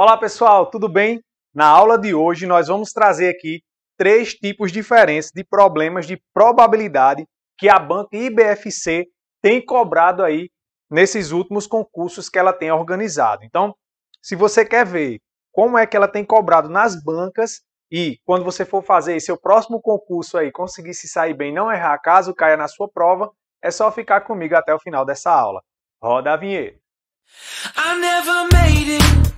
Olá pessoal, tudo bem? Na aula de hoje nós vamos trazer aqui três tipos diferentes de problemas de probabilidade que a banca IBFC tem cobrado aí nesses últimos concursos que ela tem organizado. Então, se você quer ver como é que ela tem cobrado nas bancas e quando você for fazer seu próximo concurso aí, conseguir se sair bem, não errar caso caia na sua prova, é só ficar comigo até o final dessa aula. Roda a vinheta. I never made it.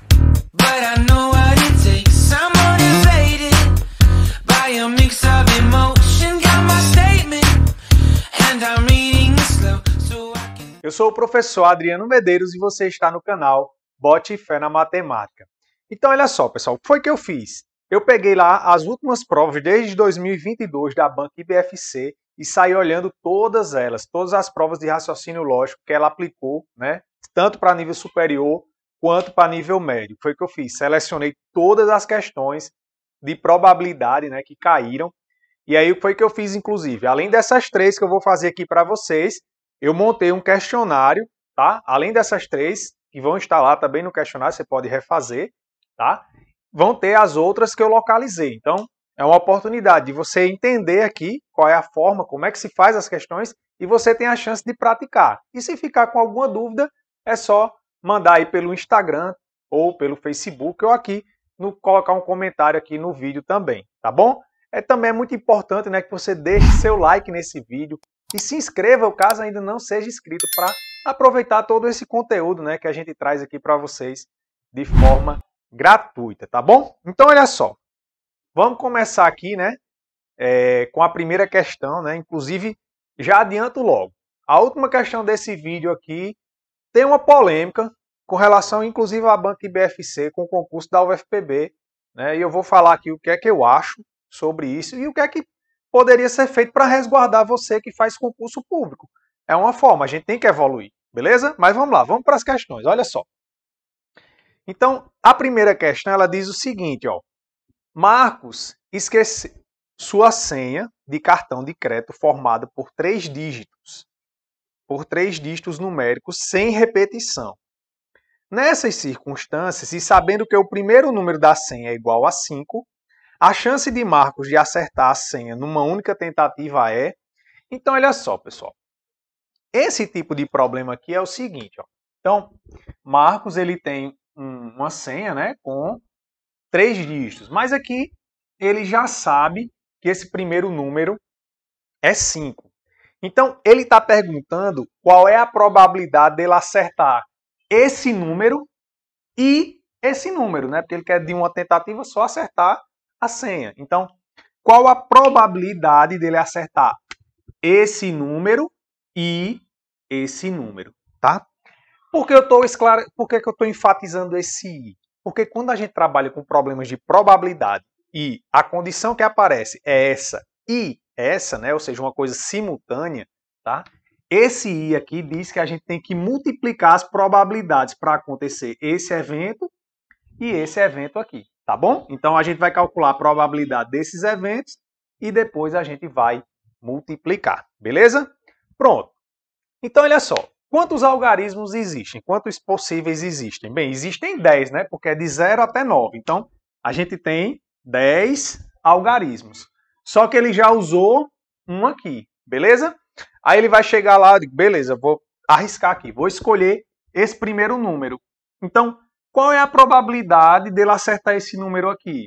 Eu sou o professor Adriano Medeiros e você está no canal Bote Fé na Matemática. Então, olha só, pessoal, o que foi que eu fiz? Eu peguei lá as últimas provas desde 2022 da banca IBFC e saí olhando todas elas, todas as provas de raciocínio lógico que ela aplicou, né? Tanto para nível superior quanto para nível médio. Foi o que eu fiz. Selecionei todas as questões de probabilidade né, que caíram. E aí foi o que eu fiz, inclusive. Além dessas três que eu vou fazer aqui para vocês, eu montei um questionário, tá? Além dessas três, que vão estar lá também no questionário, você pode refazer, tá? Vão ter as outras que eu localizei. Então, é uma oportunidade de você entender aqui qual é a forma, como é que se faz as questões e você tem a chance de praticar. E se ficar com alguma dúvida, é só mandar aí pelo Instagram ou pelo Facebook ou aqui no colocar um comentário aqui no vídeo também, tá bom? É também é muito importante, né, que você deixe seu like nesse vídeo e se inscreva caso ainda não seja inscrito para aproveitar todo esse conteúdo, né, que a gente traz aqui para vocês de forma gratuita, tá bom? Então olha só, vamos começar aqui, né, é, com a primeira questão, né? Inclusive já adianto logo, a última questão desse vídeo aqui tem uma polêmica com relação, inclusive, à banca IBFC com o concurso da UFPB, né? E eu vou falar aqui o que é que eu acho sobre isso e o que é que poderia ser feito para resguardar você que faz concurso público. É uma forma, a gente tem que evoluir, beleza? Mas vamos lá, vamos para as questões, olha só. Então, a primeira questão, ela diz o seguinte, ó. Marcos esqueceu sua senha de cartão de crédito formada por três dígitos por três dígitos numéricos sem repetição. Nessas circunstâncias, e sabendo que o primeiro número da senha é igual a 5, a chance de Marcos de acertar a senha numa única tentativa é. Então, olha só, pessoal. Esse tipo de problema aqui é o seguinte. Ó. Então, Marcos ele tem um, uma senha né, com três dígitos, mas aqui ele já sabe que esse primeiro número é 5. Então, ele está perguntando qual é a probabilidade dele acertar esse número e esse número, né? Porque ele quer de uma tentativa só acertar a senha. Então, qual a probabilidade dele acertar esse número e esse número, tá? Porque eu estou esclare... Porque que eu estou enfatizando esse i? Porque quando a gente trabalha com problemas de probabilidade e a condição que aparece é essa e essa, né, ou seja, uma coisa simultânea, tá? Esse i aqui diz que a gente tem que multiplicar as probabilidades para acontecer esse evento e esse evento aqui, tá bom? Então a gente vai calcular a probabilidade desses eventos e depois a gente vai multiplicar, beleza? Pronto. Então olha só, quantos algarismos existem? Quantos possíveis existem? Bem, existem 10, né? Porque é de 0 até 9. Então a gente tem 10 algarismos. Só que ele já usou um aqui, beleza? Aí ele vai chegar lá, beleza, vou arriscar aqui, vou escolher esse primeiro número. Então, qual é a probabilidade dele acertar esse número aqui?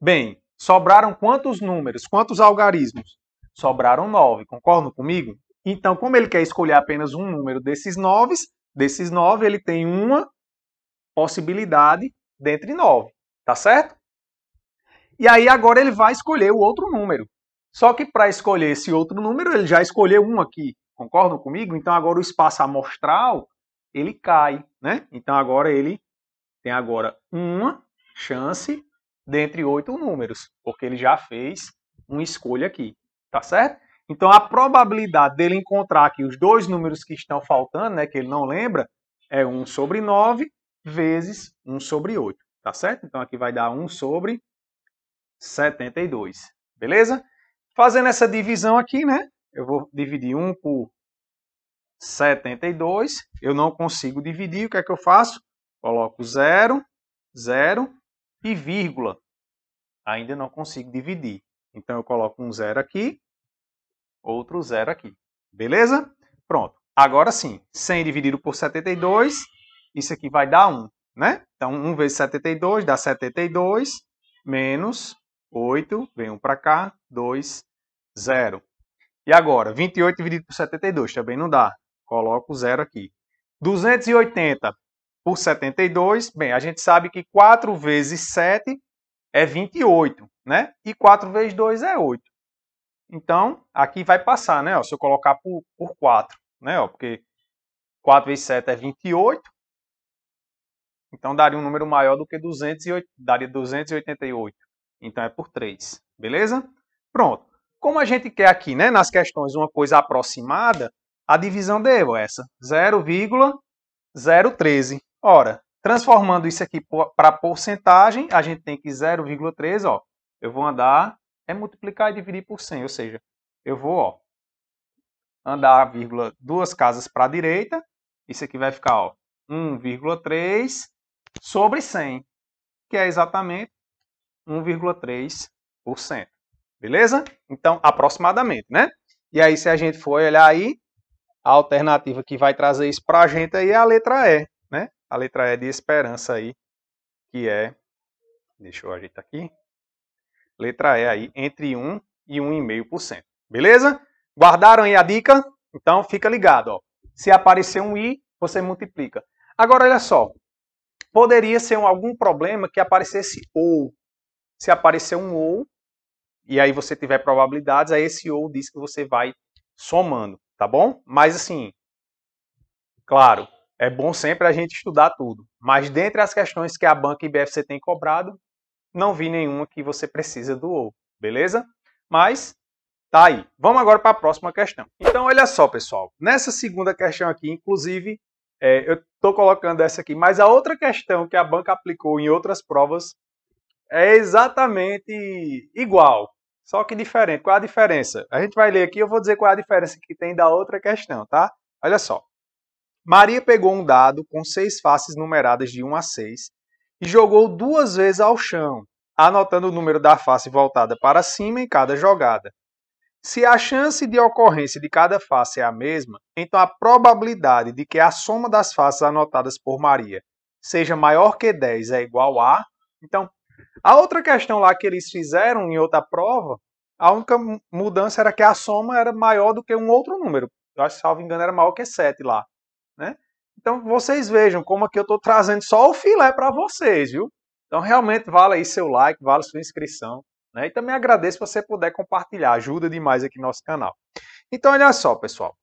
Bem, sobraram quantos números, quantos algarismos? Sobraram nove, concordam comigo? Então, como ele quer escolher apenas um número desses nove, desses nove ele tem uma possibilidade dentre nove, tá certo? E aí agora ele vai escolher o outro número. Só que para escolher esse outro número, ele já escolheu um aqui. Concordam comigo? Então agora o espaço amostral, ele cai, né? Então agora ele tem agora uma chance dentre oito números, porque ele já fez uma escolha aqui, tá certo? Então a probabilidade dele encontrar aqui os dois números que estão faltando, né, que ele não lembra, é 1 sobre 9 vezes 1 sobre 8, tá certo? Então aqui vai dar 1 sobre 72. Beleza? Fazendo essa divisão aqui, né? Eu vou dividir 1 por 72. Eu não consigo dividir. O que é que eu faço? Coloco 0, 0 e vírgula. Ainda não consigo dividir. Então, eu coloco um zero aqui, outro zero aqui. Beleza? Pronto. Agora sim, 100 dividido por 72, isso aqui vai dar 1, né? Então, 1 vezes 72 dá 72, menos 8, vem 1 para cá, 2, 0. E agora, 28 dividido por 72 também não dá. Coloco o zero aqui. 280 por 72, bem, a gente sabe que 4 vezes 7 é 28, né? E 4 vezes 2 é 8. Então, aqui vai passar, né? Ó, se eu colocar por, por 4, né? Ó, porque 4 vezes 7 é 28. Então, daria um número maior do que 208, daria 288. Então é por 3, beleza? Pronto. Como a gente quer aqui, né, nas questões, uma coisa aproximada, a divisão deu é essa, 0,013. Ora, transformando isso aqui para porcentagem, a gente tem que 0,13, ó, eu vou andar, é multiplicar e dividir por 100, ou seja, eu vou, ó, andar, vírgula, duas casas para a direita, isso aqui vai ficar, ó, 1,3 sobre 100, que é exatamente 1,3%. Beleza? Então, aproximadamente, né? E aí, se a gente for olhar aí, a alternativa que vai trazer isso para a gente aí é a letra E, né? A letra E de esperança aí, que é, deixa eu ajeitar aqui, letra E aí entre 1 e 1,5%. Beleza? Guardaram aí a dica? Então, fica ligado, ó. Se aparecer um I, você multiplica. Agora, olha só. Poderia ser algum problema que aparecesse ou, se aparecer um ou, e aí você tiver probabilidades, aí esse ou diz que você vai somando, tá bom? Mas assim, claro, é bom sempre a gente estudar tudo. Mas dentre as questões que a banca IBFC tem cobrado, não vi nenhuma que você precisa do ou, beleza? Mas tá aí. Vamos agora para a próxima questão. Então, olha só, pessoal. Nessa segunda questão aqui, inclusive, é, eu estou colocando essa aqui, mas a outra questão que a banca aplicou em outras provas é exatamente igual, só que diferente. Qual é a diferença? A gente vai ler aqui, eu vou dizer qual é a diferença que tem da outra questão, tá? Olha só. Maria pegou um dado com seis faces numeradas de 1 a 6 e jogou duas vezes ao chão, anotando o número da face voltada para cima em cada jogada. Se a chance de ocorrência de cada face é a mesma, então a probabilidade de que a soma das faces anotadas por Maria seja maior que 10 é igual a. Então, a outra questão lá que eles fizeram em outra prova, a única mudança era que a soma era maior do que um outro número. Eu acho que, salvo engano, era maior que 7 lá. Né? Então vocês vejam como aqui eu estou trazendo só o filé para vocês, viu? Então realmente vale aí seu like, vale sua inscrição. Né? E também agradeço se você puder compartilhar, ajuda demais aqui no nosso canal. Então olha só, pessoal.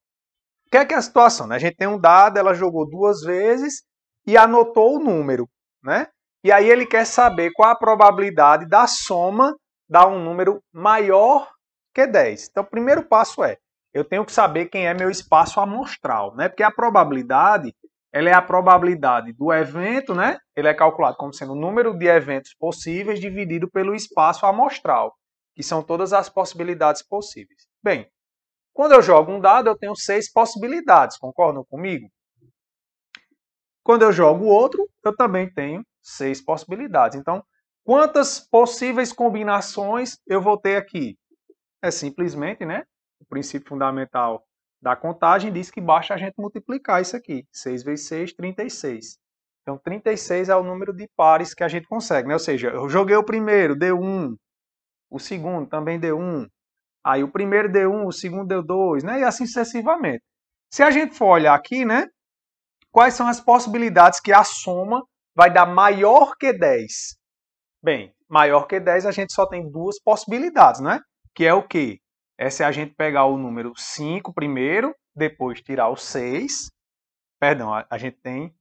O que é, que é a situação? Né? A gente tem um dado, ela jogou duas vezes e anotou o número. Né? E aí ele quer saber qual a probabilidade da soma dar um número maior que 10. Então, o primeiro passo é, eu tenho que saber quem é meu espaço amostral, né? Porque a probabilidade, ela é a probabilidade do evento, né? Ele é calculado como sendo o número de eventos possíveis dividido pelo espaço amostral, que são todas as possibilidades possíveis. Bem, quando eu jogo um dado, eu tenho seis possibilidades, concordam comigo? Quando eu jogo outro, eu também tenho seis possibilidades. Então, quantas possíveis combinações eu vou ter aqui? É simplesmente, né? O princípio fundamental da contagem diz que basta a gente multiplicar isso aqui. 6 vezes 6, 36. Então, 36 é o número de pares que a gente consegue, né? Ou seja, eu joguei o primeiro, deu 1. O segundo também deu 1. Aí o primeiro deu 1, o segundo deu 2, né? E assim sucessivamente. Se a gente for olhar aqui, né? Quais são as possibilidades que a soma vai dar maior que 10. Bem, maior que 10 a gente só tem duas possibilidades, né? Que é o quê? É se a gente pegar o número 5 primeiro, depois tirar o 6. Perdão, a, gente tem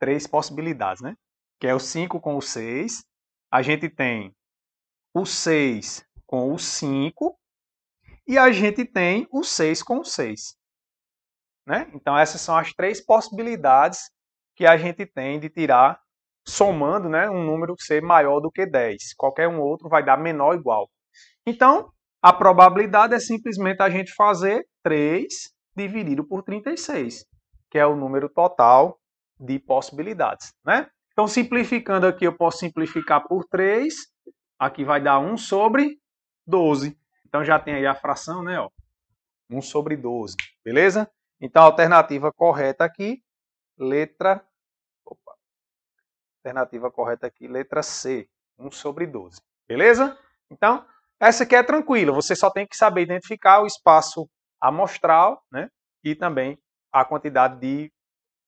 três possibilidades, né? Que é o 5 com o 6. A gente tem o 6 com o 5. E a gente tem o 6 com o 6. Né? Então, essas são as três possibilidades que a gente tem de tirar somando né, um número ser maior do que 10. Qualquer um outro vai dar menor ou igual. Então, a probabilidade é simplesmente a gente fazer 3 dividido por 36, que é o número total de possibilidades. Né? Então, simplificando aqui, eu posso simplificar por 3. Aqui vai dar 1 sobre 12. Então, já tem aí a fração, né? Ó, 1 sobre 12, beleza? Então, a alternativa correta aqui, letra Alternativa correta aqui, letra C, 1 sobre 12. Beleza? Então, essa aqui é tranquila, você só tem que saber identificar o espaço amostral né, e também a quantidade de,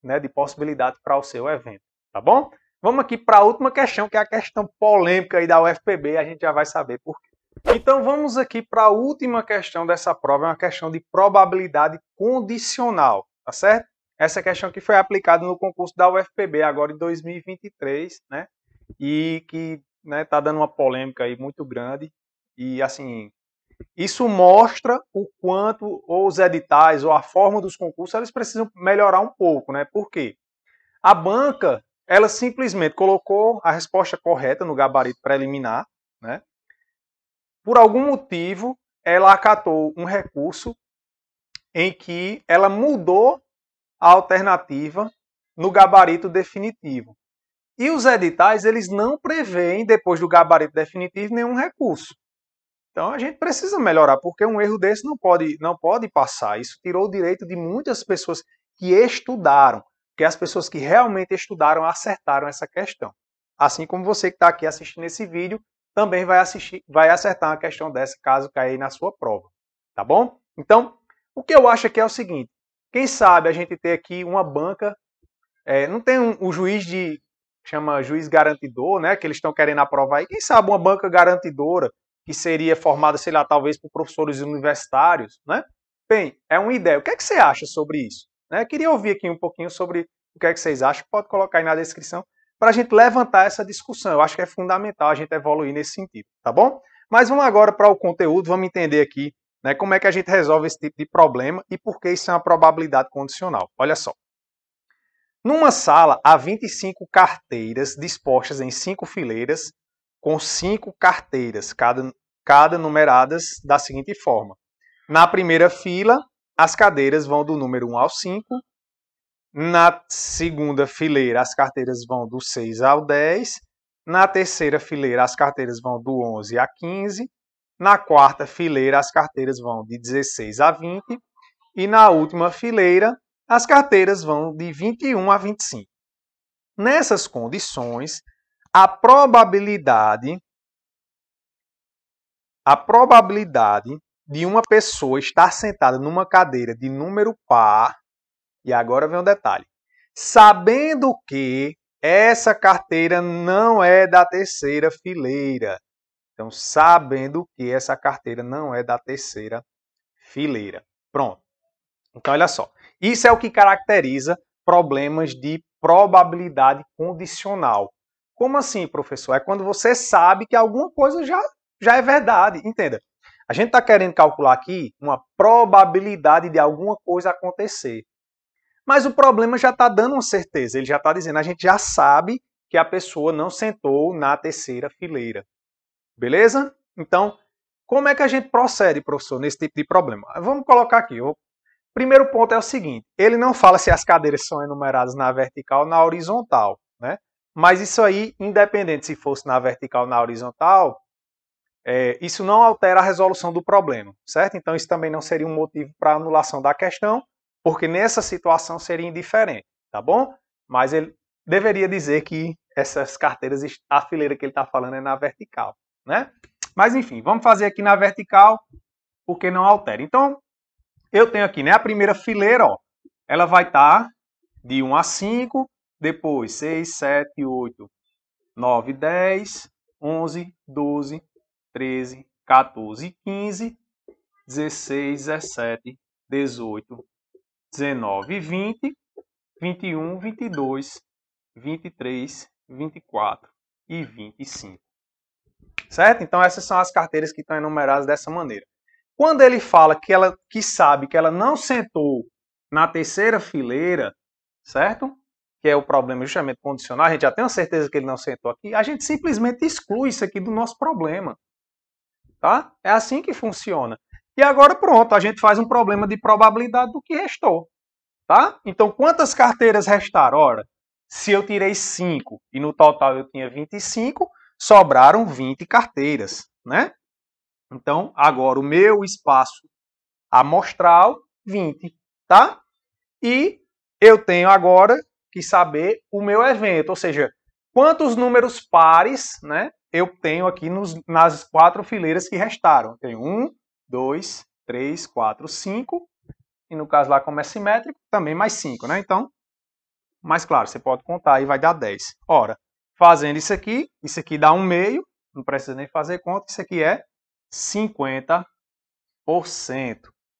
né, de possibilidade para o seu evento, tá bom? Vamos aqui para a última questão, que é a questão polêmica aí da UFPB, a gente já vai saber por quê. Então vamos aqui para a última questão dessa prova, é uma questão de probabilidade condicional, tá certo? essa questão que foi aplicada no concurso da UFPB agora em 2023, né? E que né, tá dando uma polêmica aí muito grande. E assim, isso mostra o quanto os editais ou a forma dos concursos eles precisam melhorar um pouco, né? Por quê? A banca, ela simplesmente colocou a resposta correta no gabarito preliminar, né? Por algum motivo, ela acatou um recurso em que ela mudou a alternativa no gabarito definitivo. E os editais, eles não preveem, depois do gabarito definitivo, nenhum recurso. Então a gente precisa melhorar, porque um erro desse não pode, não pode passar. Isso tirou o direito de muitas pessoas que estudaram, porque as pessoas que realmente estudaram acertaram essa questão. Assim como você que está aqui assistindo esse vídeo também vai, assistir, vai acertar uma questão dessa caso caia na sua prova. Tá bom? Então, o que eu acho aqui é o seguinte: quem sabe a gente ter aqui uma banca. É, não tem um, o juiz de. chama juiz garantidor, né? Que eles estão querendo aprovar. aí. quem sabe uma banca garantidora, que seria formada, sei lá, talvez por professores universitários, né? Bem, é uma ideia. O que é que você acha sobre isso? Né? Queria ouvir aqui um pouquinho sobre o que é que vocês acham. Pode colocar aí na descrição para a gente levantar essa discussão. Eu acho que é fundamental a gente evoluir nesse sentido, tá bom? Mas vamos agora para o conteúdo, vamos entender aqui né? Como é que a gente resolve esse tipo de problema e por que isso é uma probabilidade condicional? Olha só. Numa sala há 25 carteiras dispostas em cinco fileiras, com cinco carteiras, cada, cada numeradas da seguinte forma. Na primeira fila, as cadeiras vão do número 1 ao 5. Na segunda fileira, as carteiras vão do 6 ao 10. Na terceira fileira, as carteiras vão do 11 a 15. Na quarta fileira, as carteiras vão de 16 a 20. E na última fileira, as carteiras vão de 21 a 25. Nessas condições, a probabilidade a probabilidade de uma pessoa estar sentada numa cadeira de número par, e agora vem um detalhe, sabendo que essa carteira não é da terceira fileira, então, sabendo que essa carteira não é da terceira fileira. Pronto. Então, olha só. Isso é o que caracteriza problemas de probabilidade condicional. Como assim, professor? É quando você sabe que alguma coisa já, já é verdade. Entenda. A gente está querendo calcular aqui uma probabilidade de alguma coisa acontecer. Mas o problema já está dando uma certeza. Ele já está dizendo, a gente já sabe que a pessoa não sentou na terceira fileira. Beleza? Então, como é que a gente procede, professor, nesse tipo de problema? Vamos colocar aqui. O primeiro ponto é o seguinte: ele não fala se as cadeiras são enumeradas na vertical ou na horizontal, né? Mas isso aí, independente se fosse na vertical ou na horizontal, é, isso não altera a resolução do problema, certo? Então, isso também não seria um motivo para anulação da questão, porque nessa situação seria indiferente, tá bom? Mas ele deveria dizer que essas carteiras, a fileira que ele está falando é na vertical né? Mas enfim, vamos fazer aqui na vertical, porque não altera. Então, eu tenho aqui, né, a primeira fileira, ó, ela vai estar tá de 1 a 5, depois 6, 7, 8, 9, 10, 11, 12, 13, 14, 15, 16, 17, 18, 19, 20, 21, 22, 23, 24 e 25. Certo? Então essas são as carteiras que estão enumeradas dessa maneira. Quando ele fala que ela que sabe que ela não sentou na terceira fileira, certo? Que é o problema justamente condicional, a gente já tem a certeza que ele não sentou aqui, a gente simplesmente exclui isso aqui do nosso problema. Tá? É assim que funciona. E agora pronto, a gente faz um problema de probabilidade do que restou. Tá? Então, quantas carteiras restaram? Ora, se eu tirei 5 e no total eu tinha 25, sobraram 20 carteiras, né? Então, agora o meu espaço amostral, 20, tá? E eu tenho agora que saber o meu evento, ou seja, quantos números pares, né? Eu tenho aqui nos, nas quatro fileiras que restaram. Tem um, dois, três, quatro, cinco. E no caso lá, como é simétrico, também mais cinco, né? Então, mais claro, você pode contar e vai dar 10. Ora, Fazendo isso aqui, isso aqui dá um meio, não precisa nem fazer conta, isso aqui é 50%,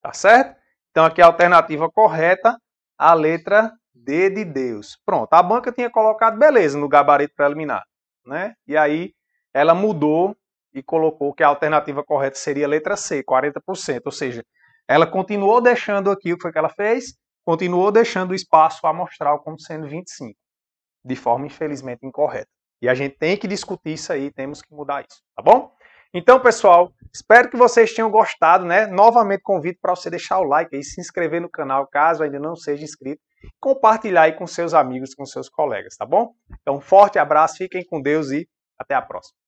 tá certo? Então aqui é a alternativa correta, a letra D de Deus. Pronto, a banca tinha colocado beleza no gabarito preliminar, né? E aí ela mudou e colocou que a alternativa correta seria a letra C, 40%, ou seja, ela continuou deixando aqui o que foi que ela fez, continuou deixando o espaço amostral como sendo 25 de forma infelizmente incorreta. E a gente tem que discutir isso aí, temos que mudar isso, tá bom? Então, pessoal, espero que vocês tenham gostado, né? Novamente convido para você deixar o like e se inscrever no canal, caso ainda não seja inscrito, compartilhar aí com seus amigos, com seus colegas, tá bom? Então, um forte abraço, fiquem com Deus e até a próxima.